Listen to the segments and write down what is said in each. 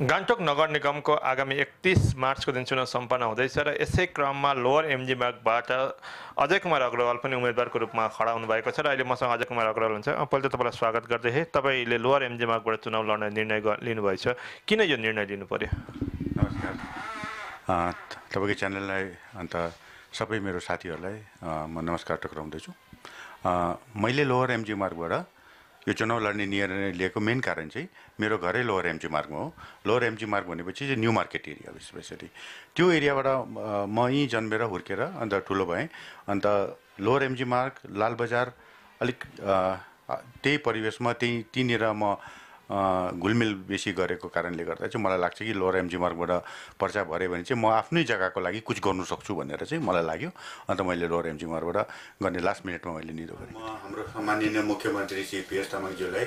गान्तोक नगर निगमको आगामी एकतिस मार्चको दिन चुनाव सम्पन्न हुँदैछ र यसै क्रममा लोवर एमजी मार्गबाट अजय कुमार अग्रवाल पनि उम्मेदवारको रूपमा खडा हुनुभएको छ र अहिले मसँग अजय कुमार अग्रवाल हुन्छ पहिले त तपाईँलाई स्वागत गर्दै तपाईँले लोवर एमजी मार्गबाट चुनाव लड्ने निर्णय लिनुभएछ किन यो निर्णय लिनु पर्यो नमस्कार तपाईँको च्यानललाई अन्त सबै मेरो साथीहरूलाई म नमस्कार टक्राउँदैछु मैले लोवर एमजी मार्गबाट यो चुनाव लड्ने निर्णय लिएको मेन कारण चाहिँ मेरो घरै लोवर एमजी मार्गमा हो लोवर एमजी मार्ग भनेपछि चाहिँ न्यू मार्केट एरिया स्पेसली त्यो एरियाबाट म यहीँ जन्मेर हुर्केर अन्त ठुलो भएँ अन्त लोवर एमजी मार्ग लाल बजार अलिक त्यही परिवेशमा त्यही त्यहीँनिर म घुलमिल बेसी गरेको कारणले गर्दा चाहिँ मलाई लाग्छ कि एमजी मार्गबाट पर्चा भरेँ भने चाहिँ म आफ्नै जग्गाको लागि कुछ गर्नु सक्छु भनेर चाहिँ मलाई लाग्यो अन्त मैले एमजी मार्गबाट गर्ने लास्ट मिनटमा मैले निदो गरेँ हाम्रो सामान्य मुख्यमन्त्री श्री पिएस तामाङज्यूलाई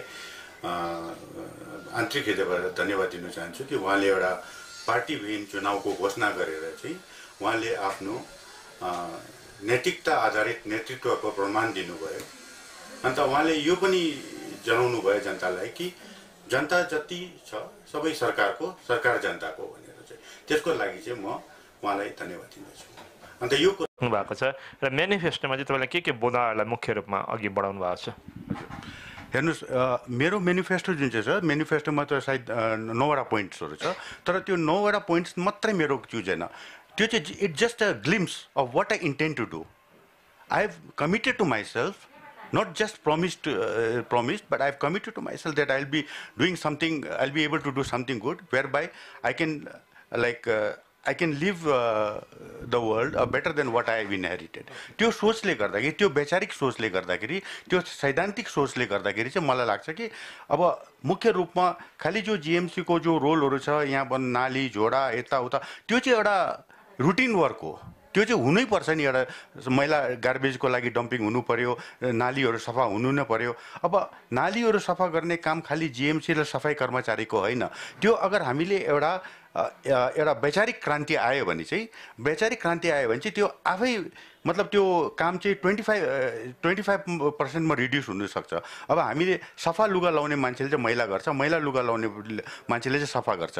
आन्तरिक हृदयबाट धन्यवाद दिन चाहन्छु कि उहाँले एउटा पार्टीविहीन चुनावको घोषणा गरेर चाहिँ उहाँले आफ्नो नैतिकता आधारित नेतृत्वको प्रमाण दिनुभयो अन्त उहाँले यो पनि जनाउनु भयो जनतालाई कि जनता जति छ सबै सरकारको सरकार जनताको भनेर चाहिँ त्यसको लागि चाहिँ म उहाँलाई धन्यवाद दिँदछु अन्त यो कुरा भएको छ र मेनिफेस्टोमा चाहिँ तपाईँलाई के के बोधाहरूलाई मुख्य रूपमा अघि बढाउनु भएको छ हेर्नुहोस् मेरो मेनिफेस्टो जुन चाहिँ छ मेनिफेस्टोमा त सायद नौवटा पोइन्ट्सहरू छ तर त्यो नौवटा पोइन्ट्स मात्रै मेरो चुज होइन त्यो चाहिँ it's just a glimpse of what I intend to do I have committed to myself not just promised, uh, promised, but I've committed to myself that I'll be doing something, I'll be able to do something good, whereby I can, uh, like, I can live the world better than what I have inherited त्यो सोचले गर्दाखेरि त्यो वैचारिक सोचले गर्दाखेरि त्यो सैद्धान्तिक सोचले गर्दाखेरि चाहिँ मलाई लाग्छ कि अब मुख्य रूपमा खालि जो जिएमसीको जो रोलहरू छ यहाँ बन नाली झोडा यताउता त्यो चाहिँ एउटा रुटिन वर्क हो त्यो चाहिँ हुनैपर्छ नि एउटा मैला गार्बेजको लागि डम्पिङ हुनु पर्यो नालीहरू सफा हुनु नै पर्यो अब नालीहरू सफा गर्ने काम खालि जिएमसी र सफाई कर्मचारीको होइन त्यो अगर हामीले एउटा एउटा वैचारिक क्रान्ति आयो भने चाहिँ वैचारिक क्रान्ति आयो भने चाहिँ त्यो आफै मतलब त्यो काम चाहिँ ट्वेन्टी फाइभ ट्वेन्टी फाइभ पर्सेन्टमा रिड्युस हुनसक्छ अब हामीले सफा लुगा लाउने मान्छेले चाहिँ मैला गर्छ मैला लुगा लाउने मान्छेले चाहिँ सफा गर्छ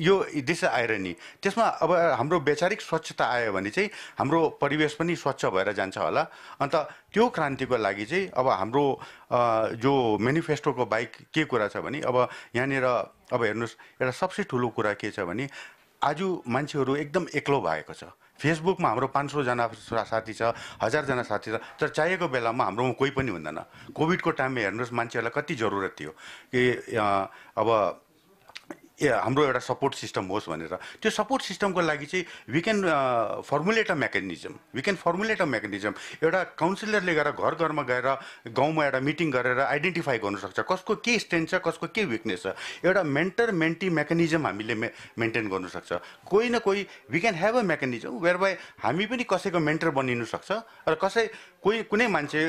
यो दिस आइरनी त्यसमा अब हाम्रो वैचारिक स्वच्छता आयो भने चाहिँ हाम्रो परिवेश पनि स्वच्छ भएर जान्छ होला अन्त त्यो क्रान्तिको लागि चाहिँ अब हाम्रो जो मेनिफेस्टोको बाहेक के कुरा छ भने अब यहाँनिर अब हेर्नुहोस् एउटा सबसे ठुलो कुरा के छ भने आज मान्छेहरू एकदम एक्लो भएको छ फेसबुकमा हाम्रो पाँच सौजना साथी छ हजारजना साथी छ तर चाहिएको बेलामा हाम्रोमा कोही पनि हुँदैन कोभिडको टाइममा हेर्नुहोस् मान्छेहरूलाई कति जरुरत थियो कि अब ए हाम्रो एउटा सपोर्ट सिस्टम होस् भनेर त्यो सपोर्ट सिस्टमको लागि चाहिँ we can formulate a mechanism we can formulate a mechanism एउटा काउन्सिलरले गएर घर घरमा गएर गाउँमा एउटा मिटिङ गरेर आइडेन्टिफाई गर्नुसक्छ कसको के स्ट्रेन्थ छ कसको के विकनेस छ एउटा मेन्टर मेन्टी मेकानिजम हामीले मे मेन्टेन गर्नुसक्छ कोही न कोही we can have a mechanism where by हामी पनि कसैको मेन्टर बनिनु सक्छ र कसै कोही कुनै मान्छे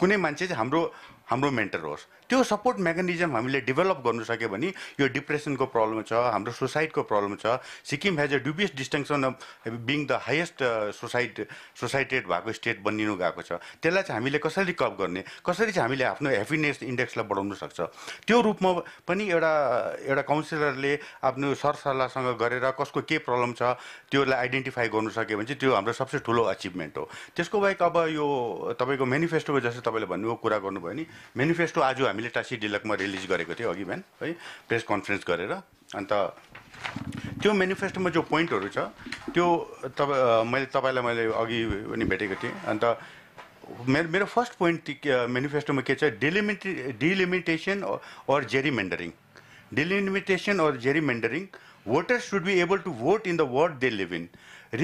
कुनै मान्छे चाहिँ हाम्रो हाम्रो मेन्टर होस् त्यो सपोर्ट मेकानिजम हामीले डेभलप गर्नु सक्यो भने यो डिप्रेसनको प्रब्लम छ हाम्रो सुसाइडको प्रब्लम छ Sikkim has a dubious distinction of being the highest suicide suicided भएको स्टेट बनिनु गएको छ त्यसलाई चाहिँ हामीले कसरी कप गर्ने कसरी चाहिँ हामीले आफ्नो हेप्पिनेस इन्डेक्सलाई बढाउन सक्छ त्यो रूपमा पनि एउटा एउटा काउन्सिलरले आफ्नो सरसल्लाहसँग गरेर कसको के प्रब्लम छ त्योलाई आइडेन्टिफाई गर्नु सक्यो भने चाहिँ त्यो हाम्रो सबसे ठुलो अचिभमेन्ट हो त्यसको बाहेक अब यो तपाईँको मेनिफेस्टोको जस्तै तपाईँले भन्नुभयो कुरा गर्नुभयो नि मेनिफेस्टो आज हामी हामीले टासी डिलकमा रिलिज गरेको थियो अघि बिहान है प्रेस कन्फरेन्स गरेर अन्त त्यो मेनिफेस्टोमा जो पोइन्टहरू छ त्यो तब मैले तपाईँलाई मैले अघि पनि भेटेको थिएँ अन्त मेरो मेरो फर्स्ट पोइन्ट मेनिफेस्टोमा के छ delimit delimitation or gerrymandering delimitation or gerrymandering voters should be able to vote in the world they live in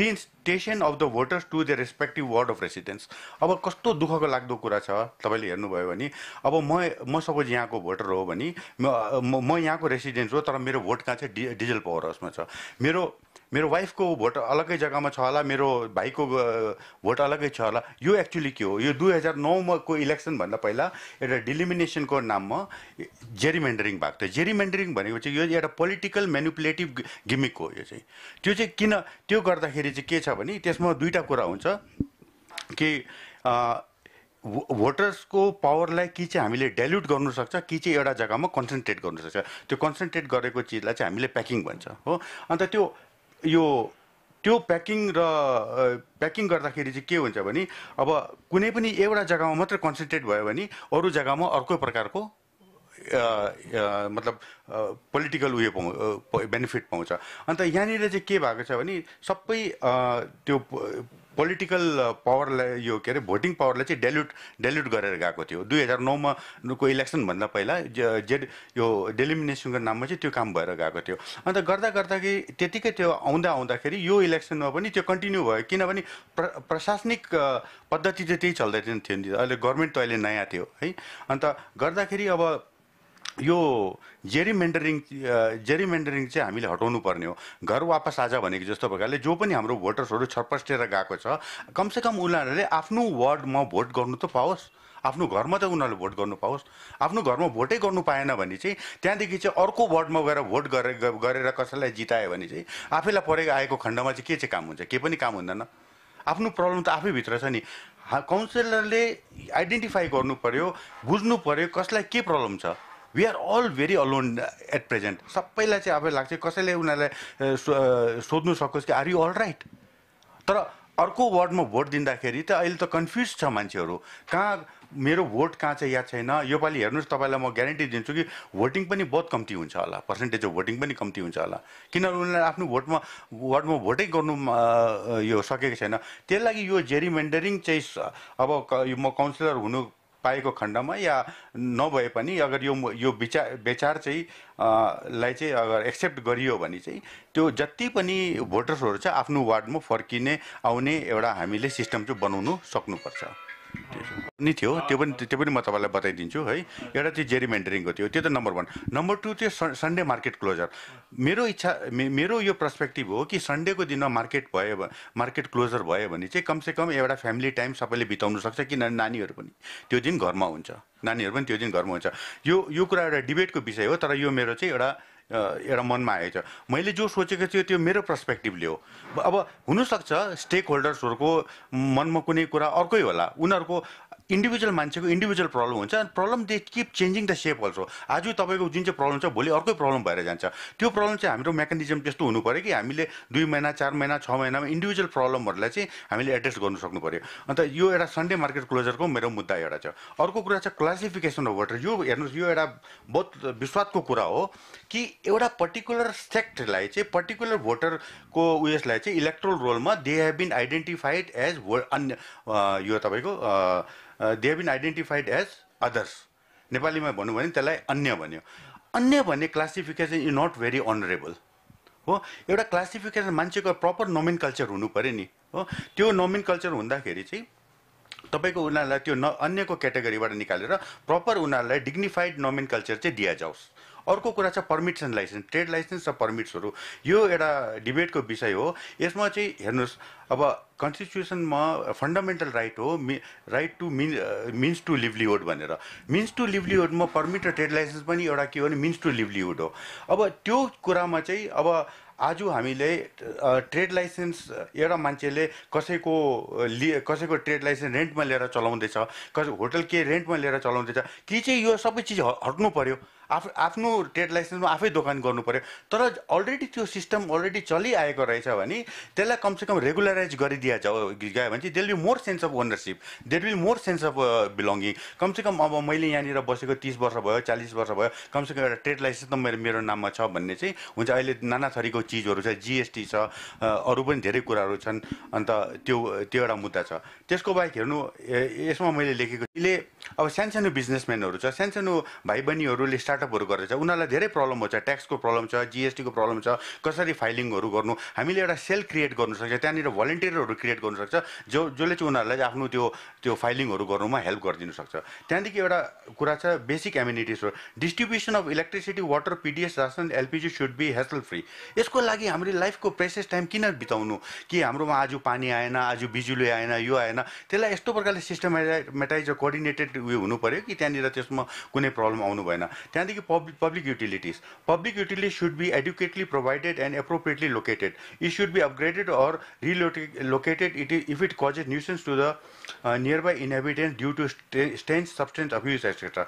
reinstatement of the voters to the respective ward of residence अब कस्तो दुःखको लाग्दो कुरा छ तपाईँले हेर्नुभयो भने अब म म सपोज यहाँको भोटर हो भने म यहाँको रेसिडेन्ट हो तर मेरो भोट कहाँ चाहिँ डि डिजल पावर हाउसमा छ मेरो मेरो वाइफको भोट अलग्गै जग्गामा छ होला मेरो भाइको भोट अलग्गै छ होला यो एक्चुली के हो यो दुई हजार नौमाको इलेक्सनभन्दा पहिला एउटा डिलिमिनेसनको नाममा जेरिमेन्डरिङ भएको थियो जेरिमेन्डरिङ भनेको चाहिँ यो एउटा पोलिटिकल मेनिपुलेटिभ गिमिक हो यो चाहिँ त्यो चाहिँ किन त्यो गर्दाखेरि चाहिँ के छ भने त्यसमा दुईवटा कुरा हुन्छ कि भोटर्सको पावरलाई कि चाहिँ हामीले डाइल्युट गर्नुसक्छ कि चाहिँ एउटा जग्गामा कन्सन्ट्रेट गर्नुसक्छ त्यो कन्सन्ट्रेट गरेको चिजलाई चाहिँ हामीले प्याकिङ भन्छ हो अन्त त्यो यो त्यो प्याकिङ र प्याकिङ गर्दाखेरि चाहिँ के हुन्छ भने अब कुनै पनि एउटा जग्गामा मात्रै कन्सन्ट्रेट भयो भने अरू जग्गामा अर्कै प्रकारको मतलब पोलिटिकल उयो पाउँ बेनिफिट पाउँछ अन्त यहाँनिर चाहिँ के भएको छ भने सबै त्यो पोलिटिकल पावरलाई यो के अरे भोटिङ पावरलाई चाहिँ डेल्युट डेल्युट गरेर गएको थियो दुई हजार नौमा को इलेक्सनभन्दा पहिला जेड यो डेलिमिनेसनको नाममा चाहिँ त्यो काम भएर गएको थियो अन्त गर्दा गर्दाखेरि त्यतिकै त्यो आउँदा आउँदाखेरि यो इलेक्सनमा पनि त्यो कन्टिन्यू भयो किनभने प्र प्रशासनिक पद्धति चाहिँ त्यही चल्दै थियो थियो अहिले गभर्मेन्ट त अहिले नयाँ थियो है अन्त गर्दाखेरि अब यो जेरिमेन्डरिङ जेरिमेन्डरिङ चाहिँ हामीले हटाउनु पर्ने हो घर वापस आज भनेको जस्तो प्रकारले जो पनि हाम्रो भोटर्सहरू छरपस्टेर गएको छ कमसेकम उनीहरूले आफ्नो वार्डमा भोट गर्नु त पाओस् आफ्नो घरमा त उनीहरूले भोट गर्नु पाओस् आफ्नो घरमा भोटै गर्नु पाएन भने चाहिँ त्यहाँदेखि चाहिँ अर्को वार्डमा गएर भोट गरे गरेर कसैलाई जितायो भने चाहिँ आफैलाई परेको आएको खण्डमा चाहिँ के चाहिँ काम हुन्छ केही पनि काम हुँदैन आफ्नो प्रब्लम त आफैभित्र छ नि काउन्सिलरले आइडेन्टिफाई गर्नु पऱ्यो बुझ्नु पऱ्यो कसलाई के प्रब्लम छ we are all very alone at present सबैलाई चाहिँ अब लाग्छ कसैले उनीहरूलाई सोध्नु सकोस् कि आर यु अल राइट तर अर्को वार्डमा भोट दिँदाखेरि त अहिले त कन्फ्युज छ मान्छेहरू कहाँ मेरो भोट कहाँ चाहिँ याद छैन योपालि हेर्नुहोस् तपाईँलाई म ग्यारेन्टी दिन्छु कि भोटिङ पनि बहुत कम्ती हुन्छ होला पर्सेन्टेज अफ भोटिङ पनि कम्ती हुन्छ होला किनभने उनीहरूले आफ्नो भोटमा वार्डमा भोटै गर्नु यो सकेको छैन त्यही लागि यो जेरिमेन्डरिङ चाहिँ अब म काउन्सिलर हुनु पाएको खण्डमा या नभए पनि अगर यो यो विचार विचार चाहिँ लाई चाहिँ अगर एक्सेप्ट गरियो भने चाहिँ त्यो जति पनि भोटर्सहरू छ आफ्नो वार्डमा फर्किने आउने एउटा हामीले सिस्टम चाहिँ बनाउनु सक्नुपर्छ नि थियो त्यो पनि त्यो पनि म तपाईँलाई बताइदिन्छु है एउटा चाहिँ जेरिमेन्टरिङको थियो त्यो त नम्बर वान नम्बर टू चाहिँ सन्डे मार्केट क्लोजर मेरो इच्छा मेरो यो पर्सपेक्टिभ हो कि सन्डेको दिनमा मार्केट भयो मार्केट क्लोजर भयो भने चाहिँ कमसेकम एउटा फ्यामिली टाइम सबैले बिताउनु सक्छ किनभने नानीहरू पनि त्यो दिन घरमा हुन्छ नानीहरू पनि त्यो दिन घरमा हुन्छ यो यो कुरा एउटा डिबेटको विषय हो तर यो मेरो चाहिँ एउटा एउटा मनमा आएको छ मैले जो सोचेको थियो त्यो मेरो पर्सपेक्टिभले हो अब हुनसक्छ स्टेक होल्डर्सहरूको मनमा कुनै कुरा अर्कै होला उनीहरूको इन्डिभिजुअल मान्छेको इन्डिभिजुअल प्रब्लम हुन्छ and problem they keep changing the shape also आज तपाईँको जुन चाहिँ प्रब्लम छ भोलि अर्कै प्रब्लम भएर जान्छ त्यो प्रब्लम चाहिँ हाम्रो मेकानिजम त्यस्तो हुनु पऱ्यो कि हामीले दुई महिना चार महिना छ महिनामा इन्डिभिजुअल प्रब्लमहरूलाई चाहिँ हामीले एड्रेस गर्नु सक्नु पऱ्यो अन्त यो एउटा सन्डे मार्केट क्लोजरको मेरो मुद्दा एउटा छ अर्को कुरा छ क्लासिफिकेसन अफ वाटर यो हेर्नुहोस् यो एउटा बहुत विश्वासको कुरा हो कि एउटा पर्टिकुलर सेक्टलाई चाहिँ पर्टिकुलर भोटरको उयसलाई चाहिँ इलेक्ट्रोल रोलमा they have been identified as अन्य यो तपाईँको they been identified as others नेपालीमा भन्नु भने त्यसलाई अन्य भन्यो अन्य भन्ने classification is not very honourable हो एउटा क्लासिफिकेसन मान्छेको प्रपर नोमिन कल्चर हुनु पऱ्यो नि हो त्यो नोमिन कल्चर हुँदाखेरि चाहिँ तपाईँको उनीहरूलाई त्यो न अन्यको क्याटेगोरीबाट निकालेर प्रपर उनीहरूलाई डिग्निफाइड नोमिन कल्चर चाहिँ दिया जाओस् अर्को कुरा छ permits and license trade license र पर्मिट्सहरू यो एउटा डिबेटको विषय हो यसमा चाहिँ हेर्नुहोस् अब कन्स्टिट्युसनमा फन्डामेन्टल राइट हो मि राइट टु मिन मिन्स टु लिभलीहुड भनेर मिन्स टु लिभलीहुडमा पर्मिट र ट्रेड लाइसेन्स पनि एउटा के हो भने मिन्स टु लिभलीहुड हो अब त्यो कुरामा चाहिँ अब आज हामीले ट्रेड लाइसेन्स एउटा मान्छेले कसैको लि कसैको ट्रेड लाइसेन्स रेन्टमा लिएर चलाउँदैछ कसै होटल के रेन्टमा लिएर चलाउँदैछ कि चाहिँ यो सबै चिज हट्नु पर्यो आफ आफ्नो ट्रेड लाइसेन्समा आफै दोकान गर्नु पऱ्यो तर अलरेडी त्यो सिस्टम अलरेडी चलिआएको रहेछ भने त्यसलाई कमसेकम रेगुलराइज गरिदिया जाओ गयो भने चाहिँ that will more sense of ownership that will more sense of belonging कमसेकम अब मैले यहाँनिर बसेको तिस वर्ष भयो चालिस वर्ष भयो कमसेकम एउटा ट्रेड लाइसेन्स त मेरो मेरो नाममा छ भन्ने चाहिँ हुन्छ अहिले नाना थरीको चिजहरू छ जिएसटी छ अरू पनि धेरै कुराहरू छन् अन्त त्यो त्यो एउटा मुद्दा छ त्यसको बाहेक हेर्नु यसमा मैले लेखेको अब सानसानो बिजनेसम्यानहरू छ सानसानो भाइ बहिनीहरूले स्टार्ट स्टार्टअपहरू गर्दैछ उनीहरूलाई धेरै प्रब्लम हुन्छ ट्याक्सको प्रब्लम छ जिएसटीको प्रब्लम छ कसरी फाइलिङहरू गर्नु हामीले एउटा सेल क्रिएट गर्नुसक्छ त्यहाँनिर भलिन्टियरहरू क्रिएट गर्नुसक्छ जो जसले चाहिँ उनीहरूलाई आफ्नो त्यो त्यो फाइलिङहरू गर्नुमा हेल्प गरिदिनु सक्छ त्यहाँदेखि एउटा कुरा छ basic amenities distribution of electricity water PDS ration LPG should be hassle free यसको लागि हाम्रो लाइफको प्रेसेस टाइम किन बिताउनु कि हाम्रोमा आज पानी आएन आज बिजुली आएन यो आएन त्यसलाई यस्तो प्रकारले सिस्टमेटाइज कोअर्डिनेटेड उयो हुनु पऱ्यो कि त्यहाँनिर त्यसमा कुनै प्रब्लम आउनु भएन त्यहाँदेखि Regarding public utilities, public utilities should be adequately provided and appropriately located. It should be upgraded or relocated if it causes nuisance to the uh, nearby inhabitants due to stench, substance abuse, etc.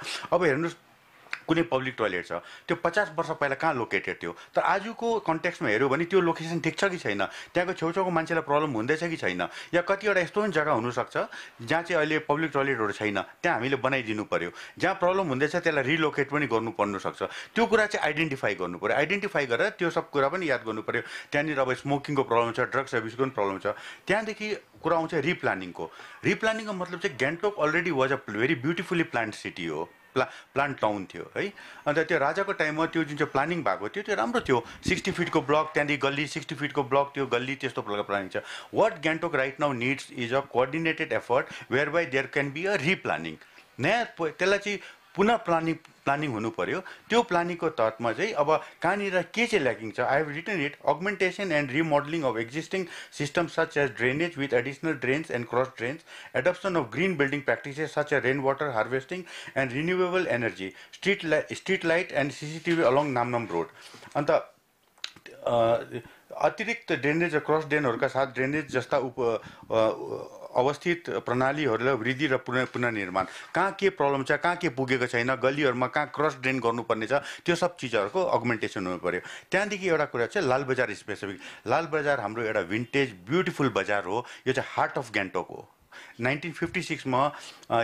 कुनै public toilet छ त्यो पचास वर्ष पहिला कहाँ located थियो तर आजको कन्ट्याक्समा हेऱ्यो भने त्यो लोकेसन ठिक छ कि छैन त्यहाँको छेउछाउको मान्छेलाई प्रब्लम हुँदैछ कि छैन या कतिवटा यस्तो पनि जग्गा हुनसक्छ जहाँ चाहिँ अहिले पब्लिक टोयलेटहरू छैन त्यहाँ हामीले बनाइदिनु पऱ्यो जहाँ प्रब्लम हुँदैछ त्यसलाई रिलोकेट पनि गर्नु पर्नु सक्छ त्यो कुरा चाहिँ आइडेन्टिफाई गर्नु पऱ्यो आइडेन्टिफाई गरेर त्यो सब कुरा पनि याद गर्नु पऱ्यो त्यहाँनिर अब स्मोकिङको प्रब्लम छ ड्रग्स एब्युजको पनि प्रब्लम छ त्यहाँदेखि कुरा आउँछ रिप्लानिङको रिप्लानिङको मतलब चाहिँ Gangtok already was a very beautifully planned city हो प्ला प्लान्ट थियो है अन्त त्यो राजाको टाइममा त्यो जुन चाहिँ प्लानिङ भएको थियो त्यो राम्रो थियो सिक्सटी फिटको ब्लक त्यहाँदेखि गल्ली सिक्सटी फिटको ब्लक त्यो गल्ली त्यस्तो प्रकारको प्लानिङ छ what Gangtok right now needs is a coordinated effort where by there can be a replanning नयाँ त्यसलाई चाहिँ पुनः प्लानिङ प्लानिङ हुनु पर्यो त्यो प्लानिङको तहमा चाहिँ अब कहाँनिर के चाहिँ ल्याकिङ छ I have written it augmentation and remodelling of existing system such as drainage with additional drains and cross drains adoption of green building practices such a rain water harvesting and renewable energy street light street light and CCTV along Namnam road अन्त अतिरिक्त drainage र cross ड्रेनहरूका साथ drainage जस्ता उप अवस्थित प्रणालीहरूलाई वृद्धि र पुन पुनर्निर्माण कहाँ के प्रब्लम छ कहाँ के पुगेको छैन गलीहरूमा कहाँ क्रस ड्रेन गर्नुपर्ने छ त्यो सब चिजहरूको अगुमेन्टेसन हुनु पऱ्यो त्यहाँदेखि एउटा कुरा चाहिँ लाल बजार स्पेसिफिक लाल बजार हाम्रो एउटा विन्टेज ब्युटिफुल बजार हो यो चाहिँ हार्ट अफ गान्तोक हो नाइन्टिन फिफ्टी सिक्समा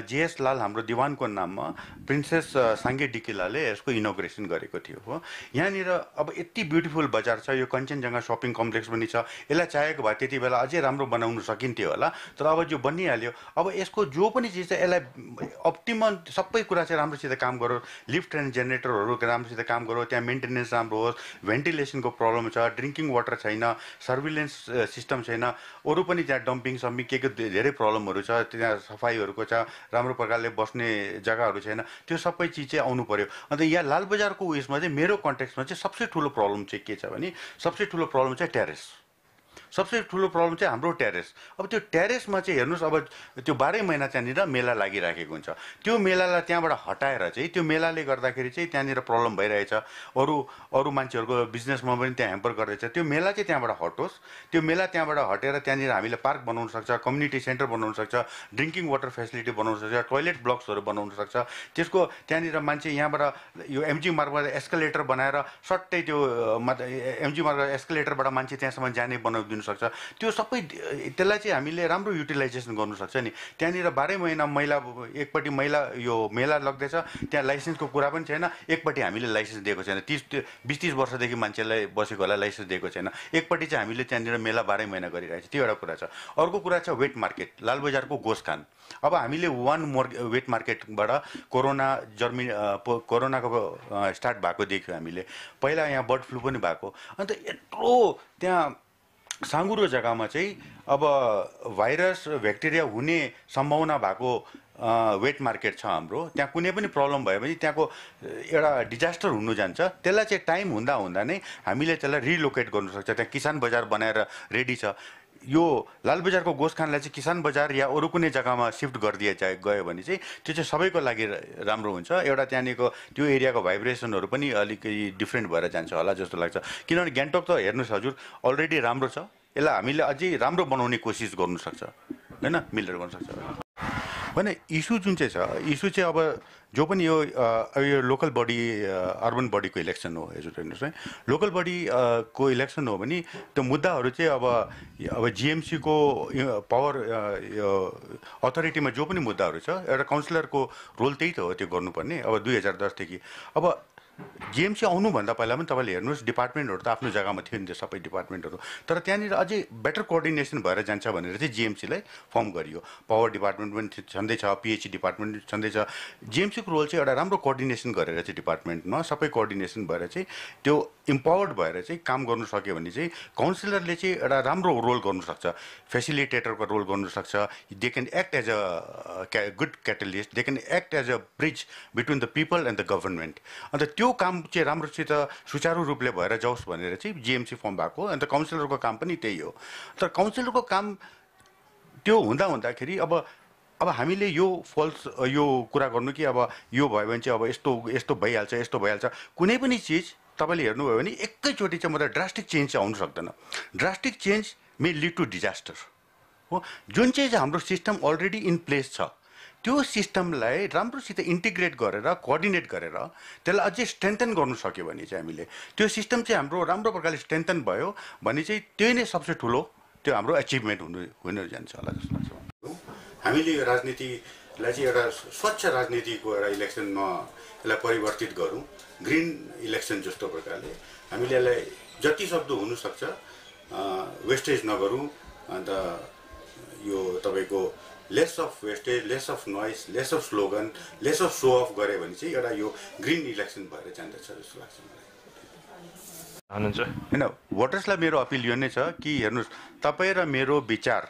जेएस लाल हाम्रो दिवानको नाममा प्रिन्सेस साङ्गे डिकिलाले यसको इनोग्रेसन गरेको थियो हो यहाँनिर अब यति ब्युटिफुल बजार छ यो कञ्चनजङ्घा सपिङ कम्प्लेक्स पनि छ यसलाई चाहेको भए त्यति बेला अझै राम्रो बनाउनु सकिन्थ्यो होला तर अब जो बनिहाल्यो अब यसको जो पनि चिज छ यसलाई अप्टिम सबै कुरा चाहिँ राम्रोसित काम गरोस् लिफ्ट एन्ड जेनेरेटरहरू राम्रोसित काम गरोस् त्यहाँ मेन्टेनेन्स राम्रो होस् भेन्टिलेसनको प्रब्लम छ ड्रिङ्किङ वाटर छैन सर्भिलेन्स सिस्टम छैन अरू पनि त्यहाँ डम्पिङ सम्पिङ के के धेरै प्रब्लमहरू कुराहरू छ त्यहाँ सफाइहरूको छ राम्रो प्रकारले बस्ने जग्गाहरू छैन त्यो सबै चिज चाहिँ आउनु पऱ्यो अन्त यहाँ लाल बजारको उयसमा चाहिँ मेरो कन्ट्याक्समा चाहिँ सबसे ठुलो प्रब्लम चाहिँ के छ भने सबसे ठुलो प्रब्लम चाहिँ टेरेस सबसे ठुलो प्रब्लम चाहिँ हाम्रो ट्यारेस अब त्यो ट्यारेसमा चाहिँ हेर्नुहोस् अब त्यो बाह्रै महिना त्यहाँनिर मेला लागिराखेको हुन्छ त्यो मेलालाई त्यहाँबाट हटाएर चाहिँ त्यो मेलाले गर्दाखेरि चाहिँ त्यहाँनिर प्रब्लम भइरहेछ अरू अरू मान्छेहरूको बिजनेसमा पनि त्यहाँ ह्याम्पर गर्दैछ त्यो मेला चाहिँ त्यहाँबाट हटोस् त्यो मेला त्यहाँबाट हटेर त्यहाँनिर हामीले पार्क बनाउन सक्छ कम्युनिटी सेन्टर बनाउन सक्छ ड्रिङ्किङ वाटर फेसिलिटी बनाउन सक्छ टोइलेट ब्लक्सहरू बनाउन सक्छ त्यसको त्यहाँनिर मान्छे यहाँबाट यो एमजी मार्गबाट एस्कलेटर बनाएर सट्टै त्यो एमजी मार्ग एस्कलेटरबाट मान्छे त्यहाँसम्म जाने बनाउनु दिनुसक्छ त्यो सबै त्यसलाई चाहिँ हामीले राम्रो युटिलाइजेसन गर्नुसक्छ नि त्यहाँनिर बाह्रै महिना मैला एकपट्टि मैला यो मेला लग्दैछ त्यहाँ लाइसेन्सको कुरा पनि छैन एकपट्टि हामीले लाइसेन्स दिएको छैन तिस बिस तिस वर्षदेखि मान्छेलाई बसेकोहरूलाई लाइसेन्स दिएको छैन एकपट्टि चाहिँ हामीले त्यहाँनिर मेला बाह्रै महिना गरिरहेको छ त्यो एउटा कुरा छ अर्को कुरा छ वेट मार्केट लाल लालबजारको गोसखान अब हामीले वान मोर वेट मार्केटबाट कोरोना जर्मि कोरोनाको स्टार्ट भएको देख्यौँ हामीले पहिला यहाँ बर्ड फ्लू पनि भएको अन्त यत्रो त्यहाँ साँगुरो जग्गामा चाहिँ अब भाइरस भ्याक्टेरिया हुने सम्भावना भएको वेट मार्केट छ हाम्रो त्यहाँ कुनै पनि प्रब्लम भयो भने त्यहाँको एउटा डिजास्टर हुनु जान्छ त्यसलाई चाहिँ टाइम हुँदा हुँदा नै हामीले त्यसलाई रिलोकेट गर्नुसक्छ त्यहाँ किसान बजार बनाएर रेडी छ यो लाल बजारको गोसखानलाई चाहिँ किसान बजार या अरू कुनै जग्गामा सिफ्ट गरिदिए गयो भने चाहिँ त्यो चाहिँ सबैको लागि राम्रो हुन्छ एउटा त्यहाँनिरको त्यो एरियाको भाइब्रेसनहरू पनि अलिकति डिफ्रेन्ट भएर जान्छ होला जस्तो लाग्छ किनभने गान्तोक त हेर्नुहोस् हजुर अलरेडी राम्रो छ यसलाई हामीले अझै राम्रो बनाउने कोसिस गर्नुसक्छ होइन मिलेर गर्नुसक्छ भने इस्यु जुन चाहिँ छ इस्यु चाहिँ अब जो पनि यो यो लोकल बडी अर्बन बडीको इलेक्सन हो हजुर हेर्नुहोस् है लोकल बडी को इलेक्सन हो भने त्यो मुद्दाहरू चाहिँ अब अब जिएमसीको पावर यो अथोरिटीमा जो पनि मुद्दाहरू छ एउटा काउन्सिलरको रोल त्यही त हो त्यो गर्नुपर्ने अब दुई हजार दसदेखि अब जिएमसी आउनुभन्दा पहिला पनि तपाईँले हेर्नुहोस् डिपार्टमेन्टहरू त आफ्नो जग्गामा थियो नि त्यो सबै डिपार्टमेन्टहरू तर त्यहाँनिर अझै बेटर कोअर्डिनेसन भएर जान्छ भनेर चाहिँ जिएमसीलाई फर्म गरियो पावर डिपार्टमेन्ट पनि छँदैछ पिएचई डिपार्टमेन्ट छँदैछ जिएमसीको रोल चाहिँ एउटा राम्रो कोअर्डिनेसन गरेर चाहिँ डिपार्टमेन्टमा सबै कोअर्डिनेसन भएर चाहिँ त्यो इम्पावर्ड भएर चाहिँ काम गर्नु सक्यो भने चाहिँ काउन्सिलरले चाहिँ एउटा राम्रो रोल गर्नुसक्छ फेसिलिटेटरको रोल गर्नुसक्छ they can act as a good catalyst they can act as a bridge between the people and the government अन्त त्यो काम चाहिँ राम्रोसित सुचारू रूपले भएर जाओस् भनेर चाहिँ जिएमसी फर्म भएको अन्त काउन्सिलरको काम पनि त्यही हो तर काउन्सिलरको काम त्यो हुँदा हुँदाखेरि अब अब हामीले यो फल्स यो कुरा गर्नु कि अब यो भयो भने चाहिँ अब यस्तो यस्तो भइहाल्छ यस्तो भइहाल्छ कुनै पनि चिज तपाईँले हेर्नुभयो भने एकैचोटि चाहिँ मतलब ड्रास्टिक चेन्ज चाहिँ आउनु सक्दैन drastic change may lead to disaster हो जुन चाहिँ हाम्रो सिस्टम अलरेडी इन प्लेस छ त्यो सिस्टमलाई राम्रोसित इन्टिग्रेट गरेर कोअर्डिनेट गरेर त्यसलाई अझै स्ट्रेन्थन गर्नु सक्यो भने चाहिँ हामीले त्यो सिस्टम चाहिँ हाम्रो राम्रो प्रकारले स्ट्रेन्थन भयो भने चाहिँ त्यही नै सबसे ठुलो त्यो हाम्रो एचिभमेन्ट हुनु हुन जान्छ होला जस्तो लाग्छ हामीले यो राजनीतिलाई चाहिँ एउटा स्वच्छ राजनीतिको एउटा इलेक्सनमा यसलाई परिवर्तित गरौँ ग्रिन इलेक्सन जस्तो प्रकारले हामीले यसलाई जति सक्दो हुनसक्छ वेस्टेज नगरौँ अन्त यो तपाईँको less of wastage less of noise less of slogan less of show off गऱ्यो भने चाहिँ एउटा यो ग्रिन इलेक्सन भएर जाँदैछ जस्तो लाग्छ मलाई होइन भोटर्सलाई मेरो अपिल यो नै छ कि हेर्नुहोस् तपाईँ र मेरो विचार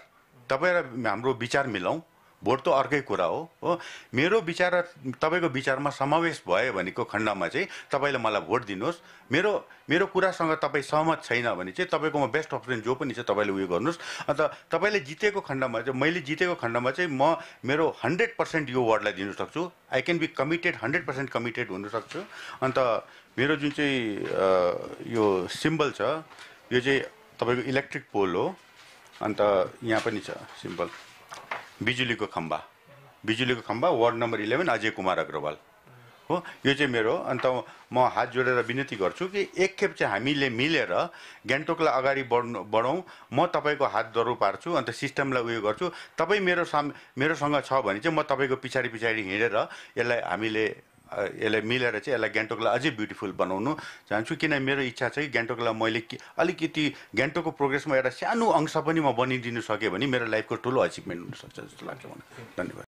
तपाईँ र हाम्रो विचार मिलाउँ भोट त अर्कै कुरा हो हो मेरो विचार तपाईँको विचारमा समावेश भयो भनेको खण्डमा चाहिँ तपाईँले मलाई भोट दिनुहोस् मेरो मेरो कुरासँग तपाईँ सहमत छैन भने चाहिँ तपाईँकोमा बेस्ट अप्सन जो पनि छ तपाईँले उयो गर्नुहोस् अन्त तपाईँले जितेको खण्डमा चाहिँ मैले जितेको खण्डमा चाहिँ म मेरो हन्ड्रेड पर्सेन्ट यो वार्डलाई दिनु सक्छु I can be committed hundred percent committed हुनसक्छु अन्त मेरो जुन चाहिँ यो सिम्बल छ यो चाहिँ तपाईँको इलेक्ट्रिक पोल हो अन्त यहाँ पनि छ सिम्बल बिजुलीको खम्बा बिजुलीको खम्बा ward number eleven Ajay Kumar Agarwal हो यो चाहिँ मेरो अन्त म हात जोडेर विनती गर्छु कि एकखेप चाहिँ हामीले मिलेर गान्तोकलाई अगाडि बढ्नु बढौँ म तपाईँको हात दरो पार्छु अन्त सिस्टमलाई उयो गर्छु तपाईँ मेरो साम मेरोसँग छ भने चाहिँ म तपाईँको पछाडि पछाडि हिँडेर यसलाई हामीले यसलाई मिलेर चाहिँ यसलाई गान्तोकलाई अझै ब्युटिफुल बनाउनु चाहन्छु किन मेरो इच्छा छ कि गान्तोकलाई मैले अलिकति गान्तोकको प्रोग्रेसमा एउटा सानो अंश पनि म बनिदिनु सकेँ भने मेरो लाइफको ठुलो अचिभमेन्ट हुनसक्छ जस्तो लाग्छ मलाई धन्यवाद